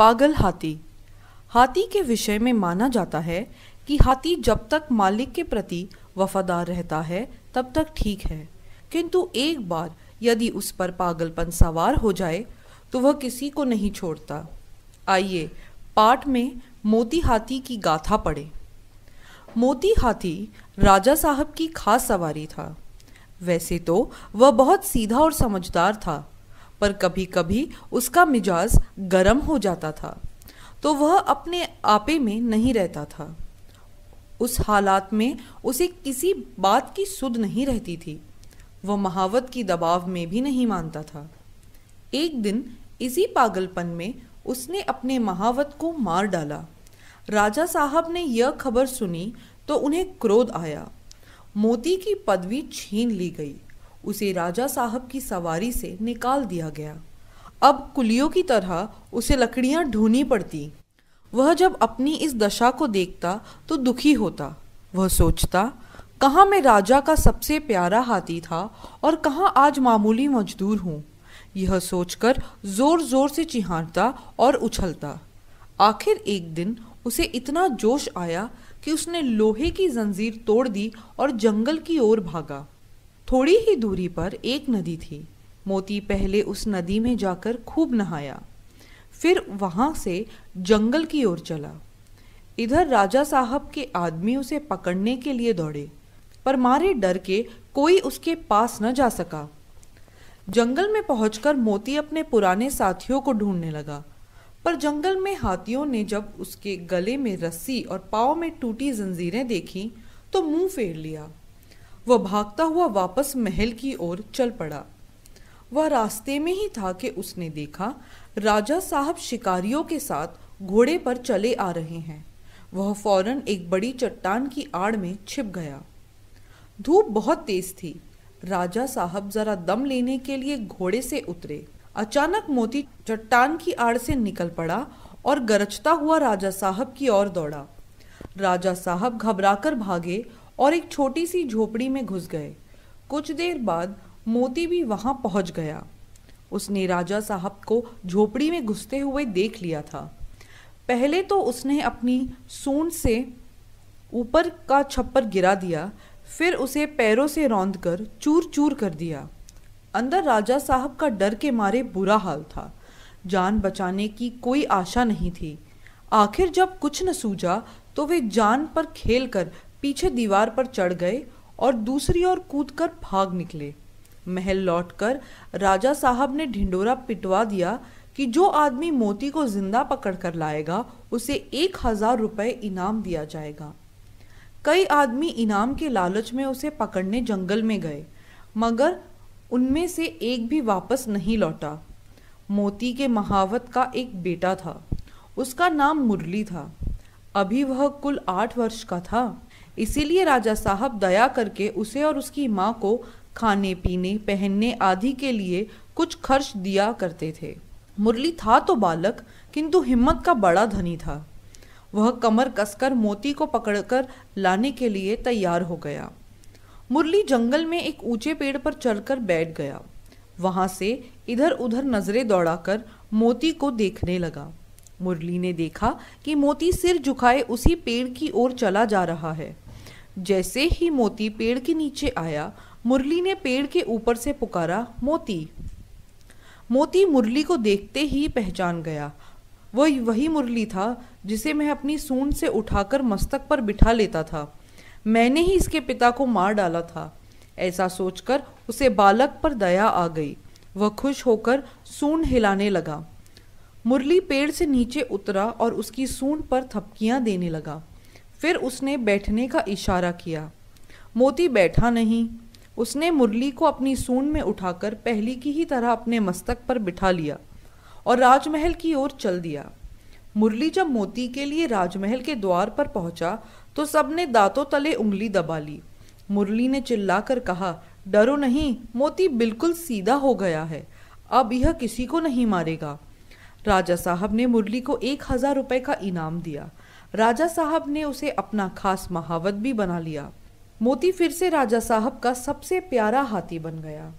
पागल हाथी हाथी के विषय में माना जाता है कि हाथी जब तक मालिक के प्रति वफादार रहता है तब तक ठीक है किंतु एक बार यदि उस पर पागलपन सवार हो जाए तो वह किसी को नहीं छोड़ता आइए पाठ में मोती हाथी की गाथा पढ़े मोती हाथी राजा साहब की खास सवारी था वैसे तो वह बहुत सीधा और समझदार था पर कभी कभी उसका मिजाज गर्म हो जाता था तो वह अपने आपे में नहीं रहता था उस हालात में उसे किसी बात की सुध नहीं रहती थी वह महावत की दबाव में भी नहीं मानता था एक दिन इसी पागलपन में उसने अपने महावत को मार डाला राजा साहब ने यह खबर सुनी तो उन्हें क्रोध आया मोती की पदवी छीन ली गई उसे राजा साहब की सवारी से निकाल दिया गया अब कुलियों की तरह उसे लकड़ियां ढूंढनी पड़ती वह जब अपनी इस दशा को देखता तो दुखी होता वह सोचता कहाँ मैं राजा का सबसे प्यारा हाथी था और कहाँ आज मामूली मजदूर हूँ यह सोचकर जोर जोर से चिहारता और उछलता आखिर एक दिन उसे इतना जोश आया कि उसने लोहे की जंजीर तोड़ दी और जंगल की ओर भागा थोड़ी ही दूरी पर एक नदी थी मोती पहले उस नदी में जाकर खूब नहाया फिर वहां से जंगल की ओर चला इधर राजा साहब के आदमी उसे पकड़ने के लिए दौड़े पर मारे डर के कोई उसके पास न जा सका जंगल में पहुंचकर मोती अपने पुराने साथियों को ढूंढने लगा पर जंगल में हाथियों ने जब उसके गले में रस्सी और पाओ में टूटी जंजीरें देखी तो मुंह फेर लिया वह भागता हुआ वापस महल की ओर चल पड़ा वह रास्ते में ही था कि उसने देखा राजा साहब शिकारियों के साथ घोड़े पर चले आ रहे हैं वह फौरन एक बड़ी चट्टान की आड़ में छिप गया धूप बहुत तेज थी राजा साहब जरा दम लेने के लिए घोड़े से उतरे अचानक मोती चट्टान की आड़ से निकल पड़ा और गरजता हुआ राजा साहब की ओर दौड़ा राजा साहब घबराकर भागे और एक छोटी सी झोपड़ी में घुस गए कुछ देर बाद मोती भी वहां पहुंच गया उसने राजा साहब को झोपड़ी में घुसते हुए देख लिया था पहले तो उसने अपनी सूंड से ऊपर का छप्पर गिरा दिया फिर उसे पैरों से रौंद कर चूर चूर कर दिया अंदर राजा साहब का डर के मारे बुरा हाल था जान बचाने की कोई आशा नहीं थी आखिर जब कुछ न सूझा तो वे जान पर खेल कर पीछे दीवार पर चढ़ गए और दूसरी ओर कूदकर भाग निकले महल लौटकर राजा साहब ने ढिंडोरा पिटवा दिया कि जो आदमी मोती को जिंदा पकड़ कर लाएगा उसे एक हजार रुपये इनाम दिया जाएगा कई आदमी इनाम के लालच में उसे पकड़ने जंगल में गए मगर उनमें से एक भी वापस नहीं लौटा मोती के महावत का एक बेटा था उसका नाम मुरली था अभी वह कुल आठ वर्ष का था इसीलिए राजा साहब दया करके उसे और उसकी माँ को खाने पीने पहनने आदि के लिए कुछ खर्च दिया करते थे मुरली था तो बालक किंतु हिम्मत का बड़ा धनी था वह कमर कसकर मोती को पकड़कर लाने के लिए तैयार हो गया मुरली जंगल में एक ऊंचे पेड़ पर चढ़कर बैठ गया वहां से इधर उधर नजरें दौड़ाकर मोती को देखने लगा मुरली ने देखा कि मोती सिर झुकाए उसी पेड़ की ओर चला जा रहा है जैसे ही मोती पेड़ के नीचे आया मुरली ने पेड़ के ऊपर से पुकारा मोती मोती मुरली को देखते ही पहचान गया वह वही मुरली था जिसे मैं अपनी सूंड से उठाकर मस्तक पर बिठा लेता था मैंने ही इसके पिता को मार डाला था ऐसा सोचकर उसे बालक पर दया आ गई वह खुश होकर सूंड हिलाने लगा मुरली पेड़ से नीचे उतरा और उसकी सूंड पर थपकियां देने लगा फिर उसने बैठने का इशारा किया मोती बैठा नहीं उसने मुरली को अपनी सून में उठाकर पहली की ही तरह अपने मस्तक पर बिठा लिया और राजमहल की ओर चल दिया मुरली जब मोती के लिए राजमहल के द्वार पर पहुंचा तो सबने दांतों तले उंगली दबा ली मुरली ने चिल्लाकर कहा डरो नहीं मोती बिल्कुल सीधा हो गया है अब यह किसी को नहीं मारेगा राजा साहब ने मुरली को एक हजार रुपये का इनाम दिया राजा साहब ने उसे अपना खास महावत भी बना लिया मोती फिर से राजा साहब का सबसे प्यारा हाथी बन गया